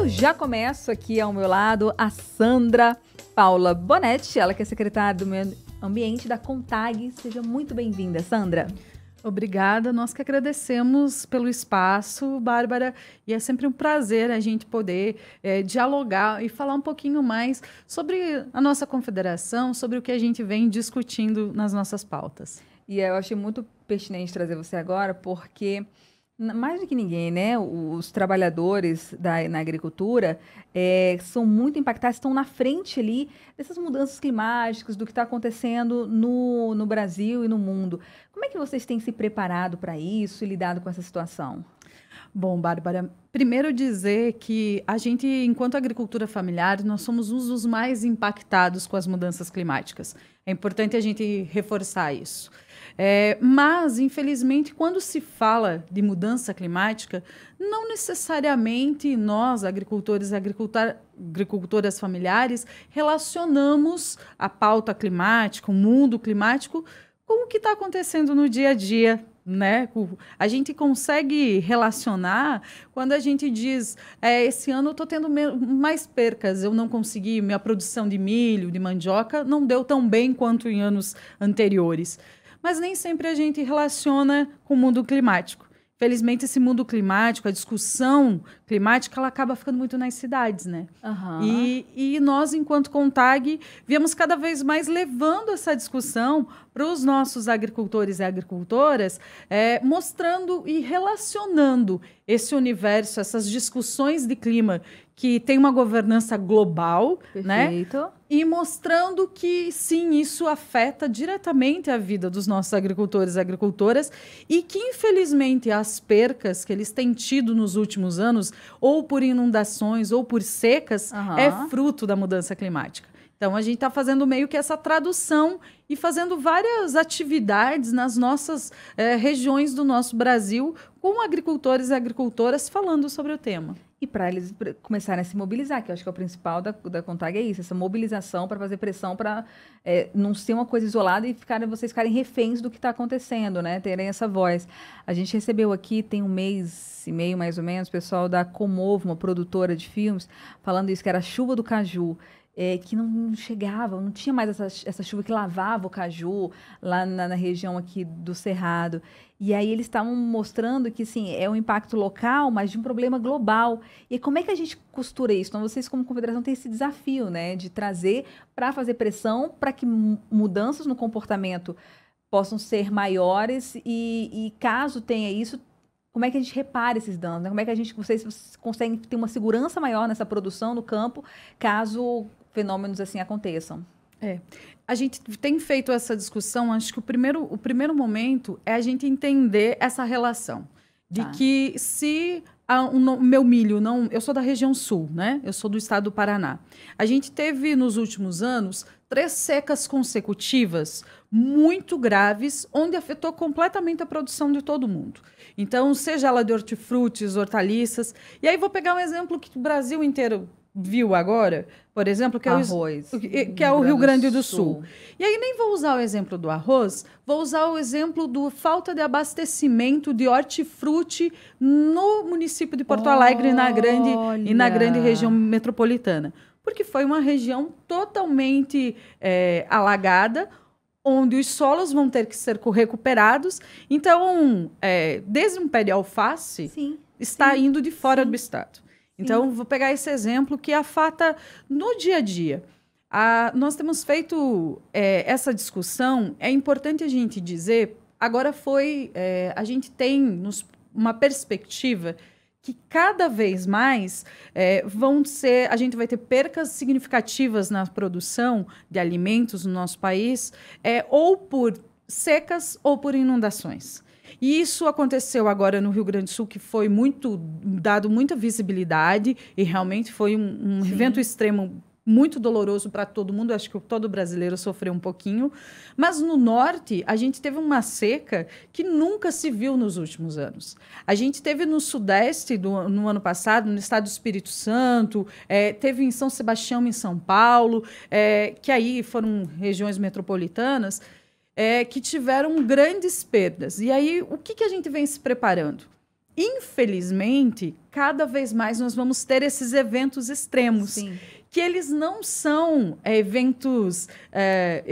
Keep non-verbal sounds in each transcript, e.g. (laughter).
eu já começo aqui ao meu lado a Sandra Paula Bonetti, ela que é secretária do Meio Ambiente da Contag. Seja muito bem-vinda, Sandra. Obrigada, nós que agradecemos pelo espaço, Bárbara, e é sempre um prazer a gente poder é, dialogar e falar um pouquinho mais sobre a nossa confederação, sobre o que a gente vem discutindo nas nossas pautas. E eu achei muito pertinente trazer você agora, porque mais do que ninguém, né? Os trabalhadores da, na agricultura é, são muito impactados, estão na frente ali dessas mudanças climáticas, do que está acontecendo no, no Brasil e no mundo. Como é que vocês têm se preparado para isso e lidado com essa situação? Bom, Bárbara, primeiro dizer que a gente, enquanto agricultura familiar, nós somos um dos mais impactados com as mudanças climáticas. É importante a gente reforçar isso. É, mas, infelizmente, quando se fala de mudança climática, não necessariamente nós, agricultores e agricultoras familiares, relacionamos a pauta climática, o mundo climático, com o que está acontecendo no dia a dia né? A gente consegue relacionar quando a gente diz, é, esse ano eu estou tendo mais percas, eu não consegui, minha produção de milho, de mandioca não deu tão bem quanto em anos anteriores mas nem sempre a gente relaciona com o mundo climático. Felizmente, esse mundo climático, a discussão climática, ela acaba ficando muito nas cidades, né? Uhum. E, e, nós, enquanto Contag, viemos cada vez mais levando essa discussão para os nossos agricultores e agricultoras, é, mostrando e relacionando esse universo, essas discussões de clima que tem uma governança global, né? Perfeito. né? E mostrando que sim, isso afeta diretamente a vida dos nossos agricultores e agricultoras e que infelizmente as percas que eles têm tido nos últimos anos, ou por inundações ou por secas, uhum. é fruto da mudança climática. Então a gente está fazendo meio que essa tradução e fazendo várias atividades nas nossas eh, regiões do nosso Brasil com agricultores e agricultoras falando sobre o tema. E para eles começarem a se mobilizar, que eu acho que é o principal da, da Contag é isso, essa mobilização para fazer pressão para é, não ser uma coisa isolada e ficarem, vocês ficarem reféns do que está acontecendo, né? Terem essa voz. A gente recebeu aqui, tem um mês e meio mais ou menos, pessoal da Comovo, uma produtora de filmes, falando isso, que era a chuva do caju é, que não, chegava, não tinha mais essa, essa chuva que lavava o caju lá na, na região aqui do Cerrado. E aí eles estavam mostrando que, sim, é um impacto local, mas de um problema global. E como é que a gente costura isso? Então, vocês como confederação têm esse desafio, né, de trazer para fazer pressão para que mudanças no comportamento possam ser maiores e, e caso tenha isso, como é que a gente repara esses danos? Né? Como é que a gente, vocês, vocês conseguem ter uma segurança maior nessa produção no campo, caso fenômenos assim aconteçam. É. A gente tem feito essa discussão, acho que o primeiro, o primeiro momento é a gente entender essa relação. De tá. que se a, um, o meu milho não. Eu sou da região sul, né? Eu sou do estado do Paraná. A gente teve nos últimos anos três secas consecutivas muito graves, onde afetou completamente a produção de todo mundo. Então, seja ela de hortifrutis, hortaliças. E aí vou pegar um exemplo que o Brasil inteiro viu agora, por exemplo, que é arroz, o, que, é o Rio Grande do Sul. Sul. E aí nem vou usar o exemplo do arroz, vou usar o exemplo do falta de abastecimento de hortifruti no município de Porto Olha. Alegre na grande e na grande região metropolitana, porque foi uma região totalmente é, alagada, onde os solos vão ter que ser recuperados. Então, é, desde um pé de alface Sim. está Sim. indo de fora Sim. do estado. Então, Sim. Uhum. vou pegar esse exemplo que fata no dia a dia. A, nós temos feito é, essa discussão, é importante a gente dizer, agora foi, é, a gente tem nos, uma perspectiva que cada vez mais é, vão ser, a gente vai ter percas significativas na produção de alimentos no nosso país, é, ou por secas ou por inundações. E isso aconteceu agora no Rio Grande do Sul, que foi muito dado muita visibilidade e realmente foi um, um evento extremo muito doloroso para todo mundo. Acho que todo brasileiro sofreu um pouquinho. Mas no norte, a gente teve uma seca que nunca se viu nos últimos anos. A gente teve no sudeste do, no ano passado, no estado do Espírito Santo, é, teve em São Sebastião, em São Paulo, é, que aí foram regiões metropolitanas é, que tiveram grandes perdas. E aí, o que, que a gente vem se preparando? Infelizmente, cada vez mais nós vamos ter esses eventos extremos. Sim que eles não são é, eventos é,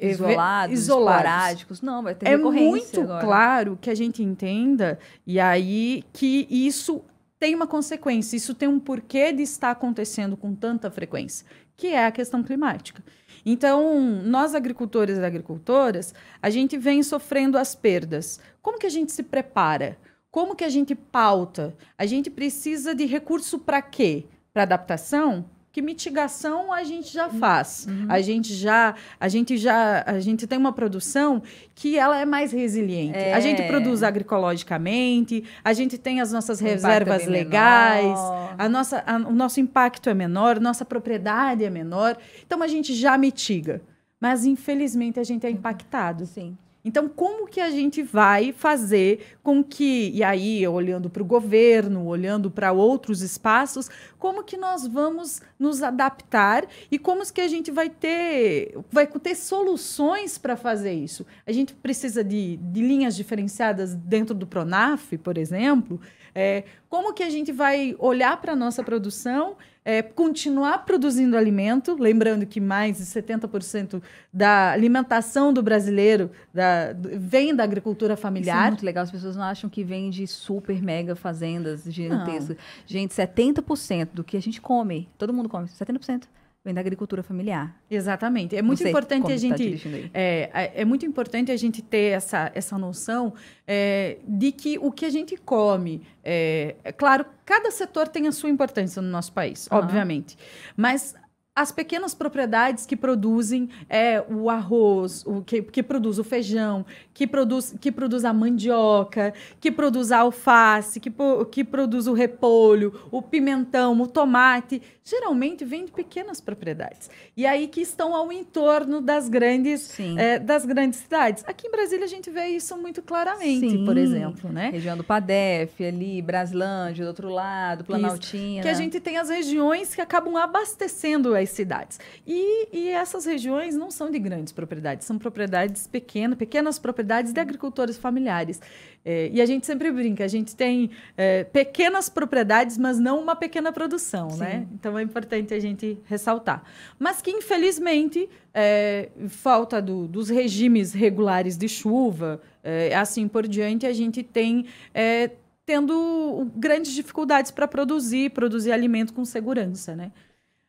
é, isolados, isolados, esporádicos. Não, vai ter É muito agora. claro que a gente entenda, e aí que isso tem uma consequência, isso tem um porquê de estar acontecendo com tanta frequência, que é a questão climática. Então, nós agricultores e agricultoras, a gente vem sofrendo as perdas. Como que a gente se prepara? Como que a gente pauta? A gente precisa de recurso para quê? Para adaptação? que mitigação a gente já uhum. faz. Uhum. A gente já, a gente já, a gente tem uma produção que ela é mais resiliente. É. A gente é. produz agroecologicamente, a gente tem as nossas o é reservas é legais, a nossa, a, o nosso impacto é menor, nossa propriedade é menor. Então a gente já mitiga. Mas infelizmente a gente é uhum. impactado. Sim. Então, como que a gente vai fazer com que, e aí, olhando para o governo, olhando para outros espaços, como que nós vamos nos adaptar e como que a gente vai ter, vai ter soluções para fazer isso? A gente precisa de, de linhas diferenciadas dentro do Pronaf, por exemplo. É, como que a gente vai olhar para a nossa produção? é, continuar produzindo alimento, lembrando que mais de 70% da alimentação do brasileiro da, vem da agricultura familiar. isso É muito legal, as pessoas não acham que vem de super mega fazendas gigantescas. Gente, 70% do que a gente come, todo mundo come, 70% vem da agricultura familiar. Exatamente. É muito importante a tá gente tá é, é muito importante a gente ter essa, essa noção é, de que o que a gente come, é, é, claro, cada setor tem a sua importância no nosso país, uhum. obviamente, mas as pequenas propriedades que produzem é, o arroz, o que, que produz o feijão, que produz, que produz a mandioca, que produz a alface, que, que produz o repolho, o pimentão, o tomate, geralmente vem de pequenas propriedades. E aí que estão ao entorno das grandes, é, das grandes cidades. Aqui em Brasília a gente vê isso muito claramente, Sim. por exemplo, né? Região do Padef, ali, Braslândia, do outro lado, Planaltina. Isso. Que a gente tem as regiões que acabam abastecendo a das cidades. E, e essas regiões não são de grandes propriedades, são propriedades pequenas, pequenas propriedades de agricultores familiares. É, e a gente sempre brinca, a gente tem é, pequenas propriedades, mas não uma pequena produção, né? Sim. né? Então é importante a gente ressaltar. Mas que, infelizmente, é, falta do, dos regimes regulares de chuva, é, assim por diante, a gente tem é, tendo grandes dificuldades para produzir, produzir alimento com segurança, né?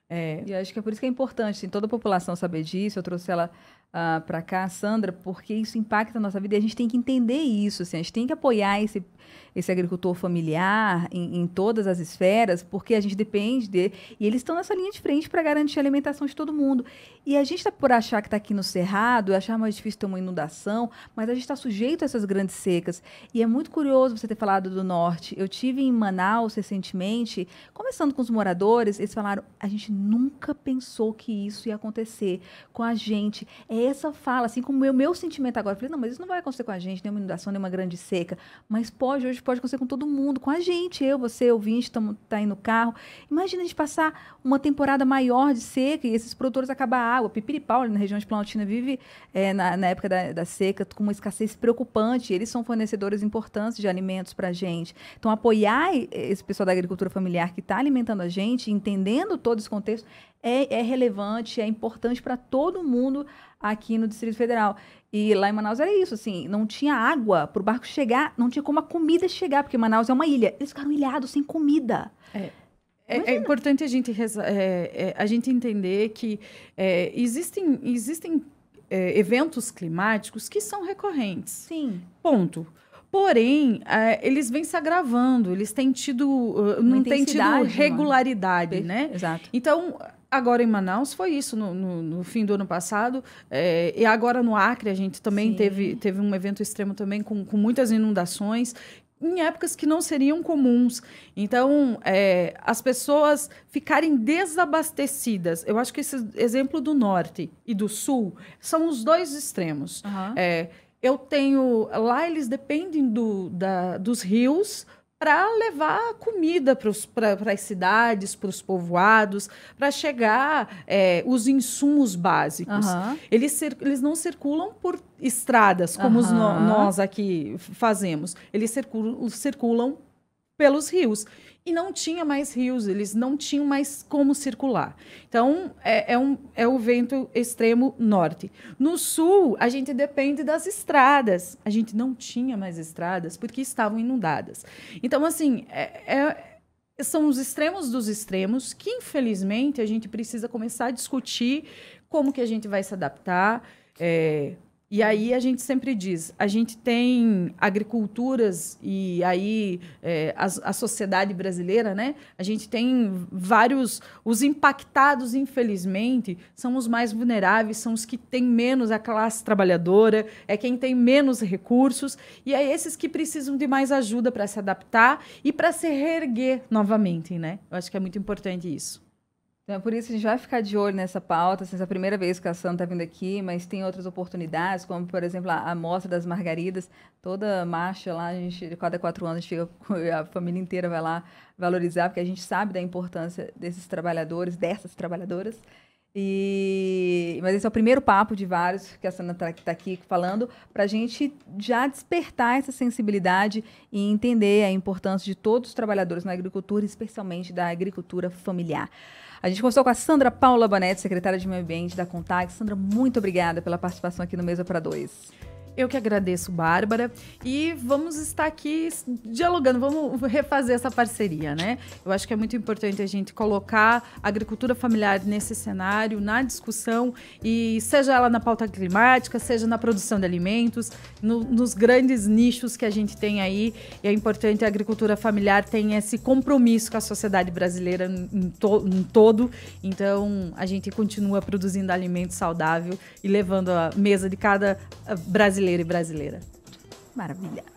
É. E acho que é por isso que é importante assim, toda a população saber disso. Eu trouxe ela uh, ah, para cá, Sandra, porque isso impacta a nossa vida e a gente tem que entender isso. Assim, a gente tem que apoiar esse, esse agricultor familiar em, em todas as esferas, porque a gente depende dele. E eles estão nessa linha de frente para garantir a alimentação de todo mundo. E a gente está por achar que está aqui no Cerrado, é achar mais difícil ter uma inundação, mas a gente está sujeito a essas grandes secas. E é muito curioso você ter falado do norte. Eu tive em Manaus recentemente, conversando com os moradores, eles falaram: a gente nunca pensou que isso ia acontecer com a gente. É essa fala, assim como o meu, meu sentimento agora. Eu falei, não, mas isso não vai acontecer com a gente, nenhuma inundação, nenhuma grande seca. Mas pode, hoje pode acontecer com todo mundo, com a gente, eu, você, ouvinte, tamo, tá aí no carro. Imagina a gente passar uma temporada maior de seca e esses produtores acabar a água. Pipiripau, na região de Planaltina, vive é, na, na, época da, da, seca com uma escassez preocupante. Eles são fornecedores importantes de alimentos para a gente. Então, apoiar esse pessoal da agricultura familiar que está alimentando a gente, entendendo todo esse contexto, é, é relevante, é importante para todo mundo aqui no Distrito Federal. E lá em Manaus era isso, assim, não tinha água para o barco chegar, não tinha como a comida chegar, porque Manaus é uma ilha. Eles ficaram ilhados sem comida. É. É, é, importante a gente, é, é, a gente entender que é, existem, existem é, eventos climáticos que são recorrentes. Sim. Ponto. Porém, é, eles vêm se agravando, eles têm tido. Uh, não têm tido regularidade, né? Exato. Então, Agora em Manaus foi isso, no, no, no fim do ano passado. É, e agora no Acre a gente também teve, teve um evento extremo também com, com muitas inundações em épocas que não seriam comuns. Então, é, as pessoas ficarem desabastecidas. Eu acho que esse exemplo do norte e do sul são os dois extremos. Uhum. É, eu tenho. Lá eles dependem do, da, dos rios para levar comida para as cidades, para os povoados, para chegar é, os insumos básicos. Uhum. Eles, eles não circulam por estradas, como uhum. no, nós aqui fazemos. Eles circulam pelos rios. E não tinha mais rios, eles não tinham mais como circular. Então, é, é, um, é o vento extremo norte. No sul, a gente depende das estradas. A gente não tinha mais estradas porque estavam inundadas. Então, assim, é, é, são os extremos dos extremos que, infelizmente, a gente precisa começar a discutir como que a gente vai se adaptar. É, e aí a gente sempre diz, a gente tem agriculturas e aí é, a, a, sociedade brasileira, né? A gente tem vários, os impactados infelizmente são os mais vulneráveis, são os que têm menos a classe trabalhadora, é quem tem menos recursos e é esses que precisam de mais ajuda para se adaptar e para se reerguer novamente, né? Eu acho que é muito importante isso. Então é por isso que a gente vai ficar de olho nessa pauta. Assim, essa é a primeira vez que a Sam está vindo aqui, mas tem outras oportunidades, como, por exemplo, a, a Mostra das Margaridas. Toda marcha lá, a gente, de cada quatro anos, a, fica, (laughs) a família inteira vai lá valorizar, porque a gente sabe da importância desses trabalhadores, dessas trabalhadoras. E... Mas esse é o primeiro papo de vários que a Sandra está tá aqui falando, para a gente já despertar essa sensibilidade e entender a importância de todos os trabalhadores na agricultura, especialmente da agricultura familiar. A gente conversou com a Sandra Paula Bonetti, secretária de Meio Ambiente da Contag. Sandra, muito obrigada pela participação aqui no Mesa para Dois. Eu que agradeço, Bárbara. E vamos estar aqui dialogando, vamos refazer essa parceria, né? Eu acho que é muito importante a gente colocar a agricultura familiar nesse cenário, na discussão, e seja ela na pauta climática, seja na produção de alimentos, no, nos grandes nichos que a gente tem aí. E é importante a agricultura familiar ter esse compromisso com a sociedade brasileira em, to, em todo. Então, a gente continua produzindo alimento saudável e levando a mesa de cada ah, brasileiro brasileiro e brasileira. Maravilha.